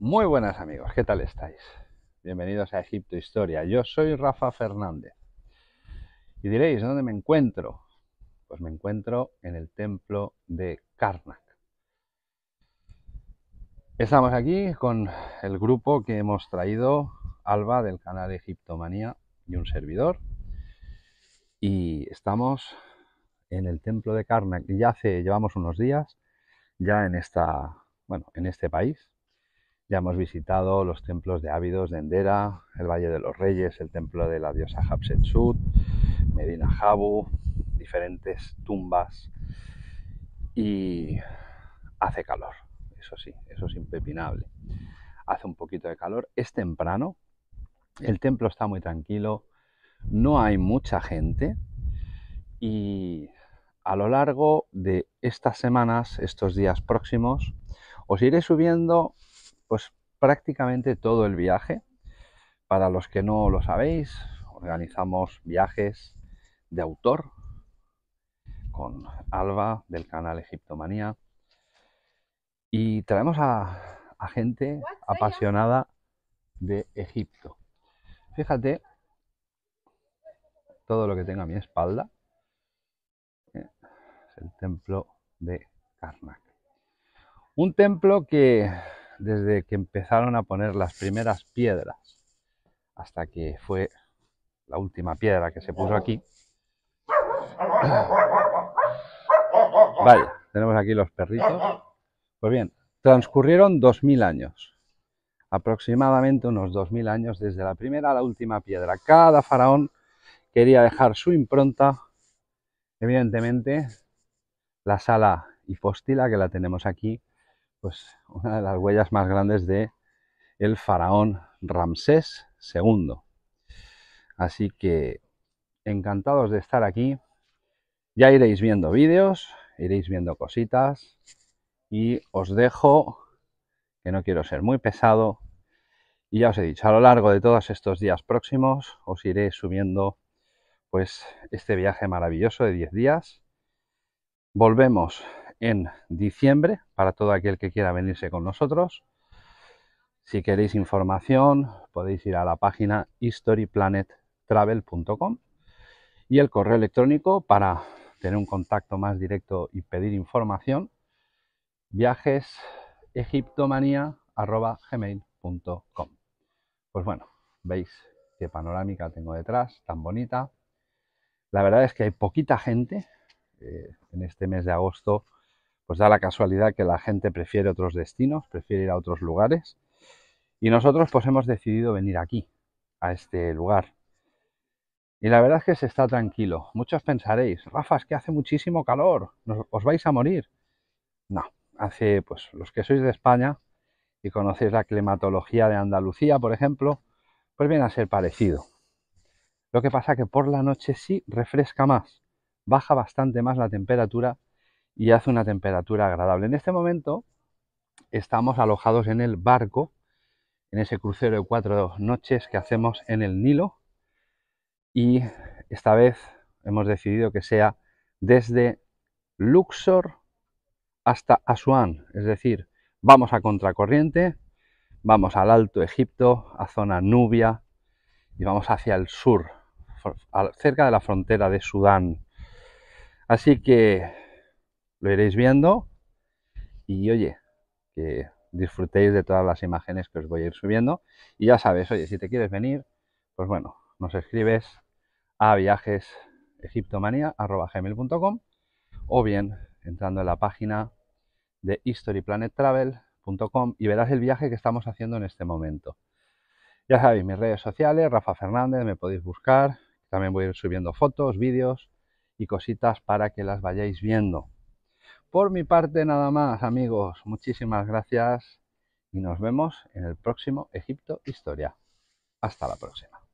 Muy buenas amigos, ¿qué tal estáis? Bienvenidos a Egipto Historia. Yo soy Rafa Fernández. Y diréis, ¿dónde me encuentro? Pues me encuentro en el templo de Karnak. Estamos aquí con el grupo que hemos traído, Alba del canal Egiptomanía y un servidor. Y estamos en el templo de Karnak. Ya hace, llevamos unos días ya en esta, bueno, en este país, ya hemos visitado los templos de Ávidos, de Endera, el Valle de los Reyes, el templo de la diosa Hatshepsut, Medina Habu, diferentes tumbas y hace calor, eso sí, eso es impepinable. Hace un poquito de calor, es temprano, el templo está muy tranquilo, no hay mucha gente y a lo largo de estas semanas, estos días próximos, os iré subiendo pues prácticamente todo el viaje. Para los que no lo sabéis, organizamos viajes de autor con Alba del canal Egiptomanía y traemos a, gente apasionada de Egipto. Fíjate todo lo que tengo a mi espalda. Es el templo de Karnak. Un templo que desde que empezaron a poner las primeras piedras hasta que fue la última piedra que se puso aquí. Vale, tenemos aquí los perritos. Pues bien, transcurrieron 2.000 años, aproximadamente unos 2.000 años desde la primera a la última piedra. Cada faraón quería dejar su impronta, evidentemente, la sala hipóstila que la tenemos aquí, pues una de las huellas más grandes de el faraón Ramsés II. Así que encantados de estar aquí. Ya iréis viendo vídeos, iréis viendo cositas y os dejo, que no quiero ser muy pesado, y ya os he dicho, a lo largo de todos estos días próximos os iré subiendo pues este viaje maravilloso de 10 días. Volvemos en diciembre para todo aquel que quiera venirse con nosotros. Si queréis información, podéis ir a la página historyplanettravel.com y el correo electrónico para tener un contacto más directo y pedir información, viajesegiptomania.gmail.com Pues bueno, veis qué panorámica tengo detrás, tan bonita. La verdad es que hay poquita gente. Eh, en este mes de agosto pues da la casualidad que la gente prefiere otros destinos, prefiere ir a otros lugares. Y nosotros pues hemos decidido venir aquí, a este lugar. Y la verdad es que se está tranquilo. Muchos pensaréis, Rafa, es que hace muchísimo calor, os vais a morir. No, hace, pues los que sois de España y conocéis la climatología de Andalucía, por ejemplo, pues viene a ser parecido. Lo que pasa que por la noche sí refresca más, baja bastante más la temperatura y hace una temperatura agradable. En este momento estamos alojados en el barco, en ese crucero de cuatro noches que hacemos en el Nilo y esta vez hemos decidido que sea desde Luxor hasta Asuán, es decir, vamos a contracorriente, vamos al Alto Egipto, a zona Nubia y vamos hacia el sur, cerca de la frontera de Sudán. Así que lo iréis viendo. Y oye, que disfrutéis de todas las imágenes que os voy a ir subiendo. Y ya sabes, oye, si te quieres venir, pues bueno, nos escribes a viajesegiptomania.com o bien entrando en la página de historyplanettravel.com y verás el viaje que estamos haciendo en este momento. Ya sabéis, mis redes sociales, Rafa Fernández, me podéis buscar. También voy a ir subiendo fotos, vídeos y cositas para que las vayáis viendo. Por mi parte nada más amigos, muchísimas gracias y nos vemos en el próximo Egipto Historia. Hasta la próxima.